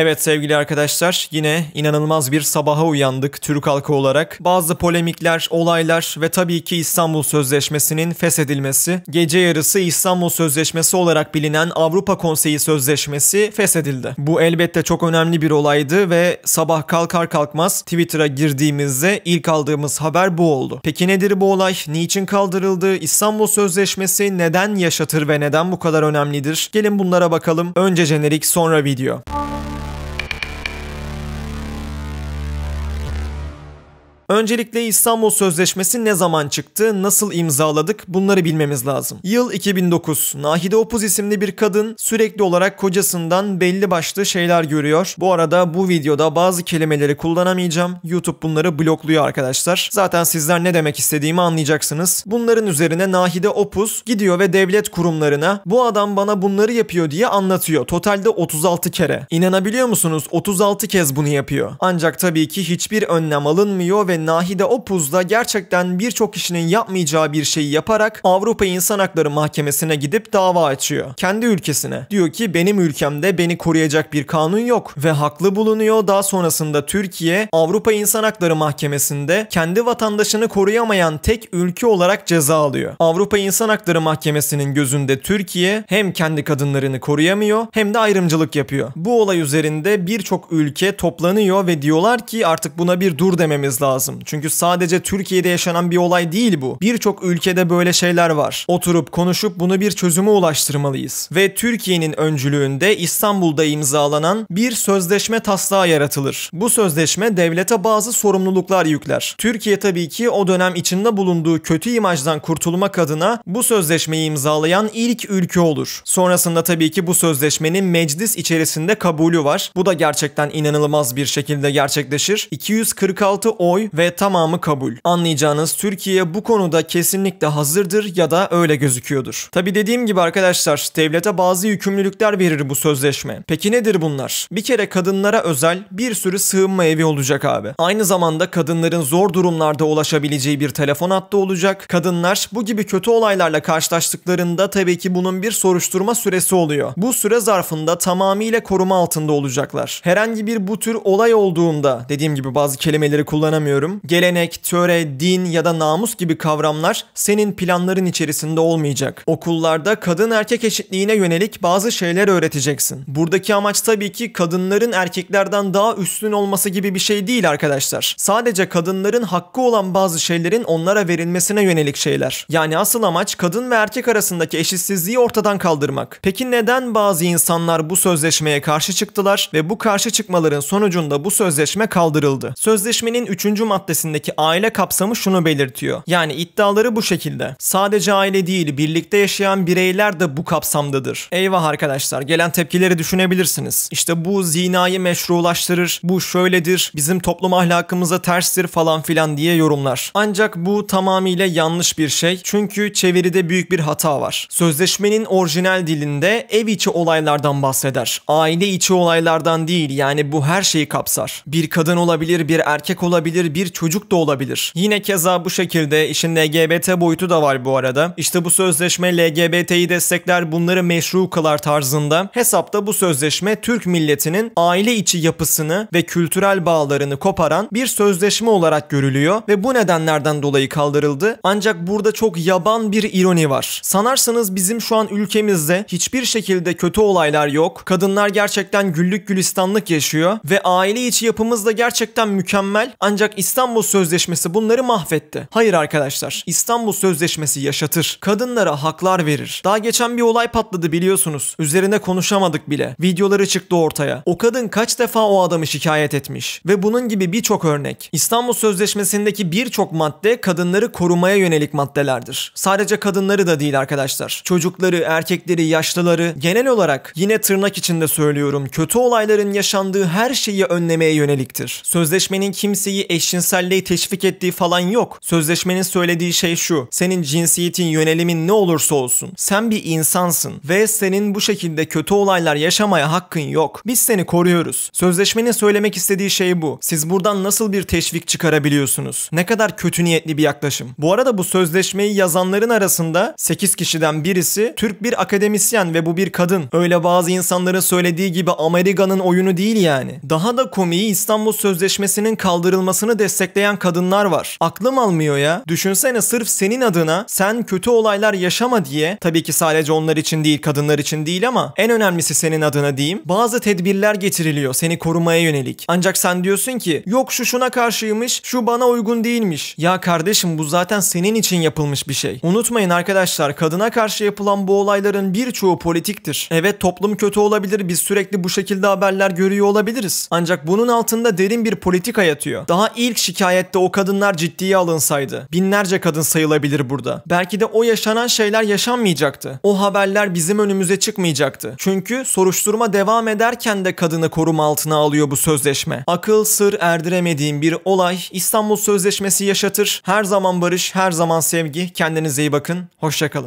Evet sevgili arkadaşlar yine inanılmaz bir sabaha uyandık Türk halkı olarak. Bazı polemikler, olaylar ve tabii ki İstanbul Sözleşmesi'nin feshedilmesi. Gece yarısı İstanbul Sözleşmesi olarak bilinen Avrupa Konseyi Sözleşmesi feshedildi. Bu elbette çok önemli bir olaydı ve sabah kalkar kalkmaz Twitter'a girdiğimizde ilk aldığımız haber bu oldu. Peki nedir bu olay? Niçin kaldırıldı? İstanbul Sözleşmesi neden yaşatır ve neden bu kadar önemlidir? Gelin bunlara bakalım. Önce jenerik sonra video. Öncelikle İstanbul Sözleşmesi ne zaman çıktı, nasıl imzaladık bunları bilmemiz lazım. Yıl 2009. Nahide Opuz isimli bir kadın sürekli olarak kocasından belli başlı şeyler görüyor. Bu arada bu videoda bazı kelimeleri kullanamayacağım. YouTube bunları blokluyor arkadaşlar. Zaten sizler ne demek istediğimi anlayacaksınız. Bunların üzerine Nahide Opuz gidiyor ve devlet kurumlarına bu adam bana bunları yapıyor diye anlatıyor. Totalde 36 kere. İnanabiliyor musunuz? 36 kez bunu yapıyor. Ancak tabii ki hiçbir önlem alınmıyor ve ve Nahide Opuz'da gerçekten birçok kişinin yapmayacağı bir şeyi yaparak Avrupa İnsan Hakları Mahkemesi'ne gidip dava açıyor. Kendi ülkesine. Diyor ki benim ülkemde beni koruyacak bir kanun yok ve haklı bulunuyor. Daha sonrasında Türkiye Avrupa İnsan Hakları Mahkemesi'nde kendi vatandaşını koruyamayan tek ülke olarak ceza alıyor. Avrupa İnsan Hakları Mahkemesi'nin gözünde Türkiye hem kendi kadınlarını koruyamıyor hem de ayrımcılık yapıyor. Bu olay üzerinde birçok ülke toplanıyor ve diyorlar ki artık buna bir dur dememiz lazım lazım. Çünkü sadece Türkiye'de yaşanan bir olay değil bu. Birçok ülkede böyle şeyler var. Oturup konuşup bunu bir çözüme ulaştırmalıyız. Ve Türkiye'nin öncülüğünde İstanbul'da imzalanan bir sözleşme taslağı yaratılır. Bu sözleşme devlete bazı sorumluluklar yükler. Türkiye tabii ki o dönem içinde bulunduğu kötü imajdan kurtulmak adına bu sözleşmeyi imzalayan ilk ülke olur. Sonrasında tabii ki bu sözleşmenin meclis içerisinde kabulü var. Bu da gerçekten inanılmaz bir şekilde gerçekleşir. 246 oy ve tamamı kabul. Anlayacağınız Türkiye bu konuda kesinlikle hazırdır ya da öyle gözüküyordur. Tabi dediğim gibi arkadaşlar devlete bazı yükümlülükler verir bu sözleşme. Peki nedir bunlar? Bir kere kadınlara özel bir sürü sığınma evi olacak abi. Aynı zamanda kadınların zor durumlarda ulaşabileceği bir telefon hattı olacak. Kadınlar bu gibi kötü olaylarla karşılaştıklarında tabii ki bunun bir soruşturma süresi oluyor. Bu süre zarfında tamamıyla koruma altında olacaklar. Herhangi bir bu tür olay olduğunda dediğim gibi bazı kelimeleri kullanamıyorum bahsediyorum. Gelenek, töre, din ya da namus gibi kavramlar senin planların içerisinde olmayacak. Okullarda kadın erkek eşitliğine yönelik bazı şeyler öğreteceksin. Buradaki amaç tabii ki kadınların erkeklerden daha üstün olması gibi bir şey değil arkadaşlar. Sadece kadınların hakkı olan bazı şeylerin onlara verilmesine yönelik şeyler. Yani asıl amaç kadın ve erkek arasındaki eşitsizliği ortadan kaldırmak. Peki neden bazı insanlar bu sözleşmeye karşı çıktılar ve bu karşı çıkmaların sonucunda bu sözleşme kaldırıldı? Sözleşmenin 3 maddesindeki aile kapsamı şunu belirtiyor. Yani iddiaları bu şekilde. Sadece aile değil birlikte yaşayan bireyler de bu kapsamdadır. Eyvah arkadaşlar gelen tepkileri düşünebilirsiniz. İşte bu zinayı meşrulaştırır, bu şöyledir, bizim toplum ahlakımıza terstir falan filan diye yorumlar. Ancak bu tamamıyla yanlış bir şey. Çünkü çeviride büyük bir hata var. Sözleşmenin orijinal dilinde ev içi olaylardan bahseder. Aile içi olaylardan değil yani bu her şeyi kapsar. Bir kadın olabilir, bir erkek olabilir, bir çocuk da olabilir. Yine keza bu şekilde işin LGBT boyutu da var bu arada. İşte bu sözleşme LGBT'yi destekler bunları meşru kılar tarzında. Hesapta bu sözleşme Türk milletinin aile içi yapısını ve kültürel bağlarını koparan bir sözleşme olarak görülüyor ve bu nedenlerden dolayı kaldırıldı. Ancak burada çok yaban bir ironi var. Sanarsanız bizim şu an ülkemizde hiçbir şekilde kötü olaylar yok. Kadınlar gerçekten güllük gülistanlık yaşıyor ve aile içi yapımız da gerçekten mükemmel. Ancak İstanbul Sözleşmesi bunları mahvetti. Hayır arkadaşlar, İstanbul Sözleşmesi yaşatır. Kadınlara haklar verir. Daha geçen bir olay patladı biliyorsunuz. Üzerine konuşamadık bile. Videoları çıktı ortaya. O kadın kaç defa o adamı şikayet etmiş ve bunun gibi birçok örnek. İstanbul Sözleşmesi'ndeki birçok madde kadınları korumaya yönelik maddelerdir. Sadece kadınları da değil arkadaşlar. Çocukları, erkekleri, yaşlıları genel olarak yine tırnak içinde söylüyorum kötü olayların yaşandığı her şeyi önlemeye yöneliktir. Sözleşmenin kimseyi eşin cinselliği teşvik ettiği falan yok. Sözleşmenin söylediği şey şu. Senin cinsiyetin yönelimin ne olursa olsun. Sen bir insansın ve senin bu şekilde kötü olaylar yaşamaya hakkın yok. Biz seni koruyoruz. Sözleşmenin söylemek istediği şey bu. Siz buradan nasıl bir teşvik çıkarabiliyorsunuz? Ne kadar kötü niyetli bir yaklaşım. Bu arada bu sözleşmeyi yazanların arasında 8 kişiden birisi Türk bir akademisyen ve bu bir kadın. Öyle bazı insanların söylediği gibi Amerika'nın oyunu değil yani. Daha da komiği İstanbul Sözleşmesi'nin kaldırılmasını de destekleyen kadınlar var. Aklım almıyor ya. Düşünsene sırf senin adına sen kötü olaylar yaşama diye tabii ki sadece onlar için değil kadınlar için değil ama en önemlisi senin adına diyeyim. Bazı tedbirler getiriliyor seni korumaya yönelik. Ancak sen diyorsun ki yok şu şuna karşıymış şu bana uygun değilmiş. Ya kardeşim bu zaten senin için yapılmış bir şey. Unutmayın arkadaşlar kadına karşı yapılan bu olayların birçoğu politiktir. Evet toplum kötü olabilir biz sürekli bu şekilde haberler görüyor olabiliriz. Ancak bunun altında derin bir politika yatıyor. Daha ilk ilk şikayette o kadınlar ciddiye alınsaydı. Binlerce kadın sayılabilir burada. Belki de o yaşanan şeyler yaşanmayacaktı. O haberler bizim önümüze çıkmayacaktı. Çünkü soruşturma devam ederken de kadını koruma altına alıyor bu sözleşme. Akıl sır erdiremediğim bir olay İstanbul Sözleşmesi yaşatır. Her zaman barış, her zaman sevgi. Kendinize iyi bakın. Hoşçakalın.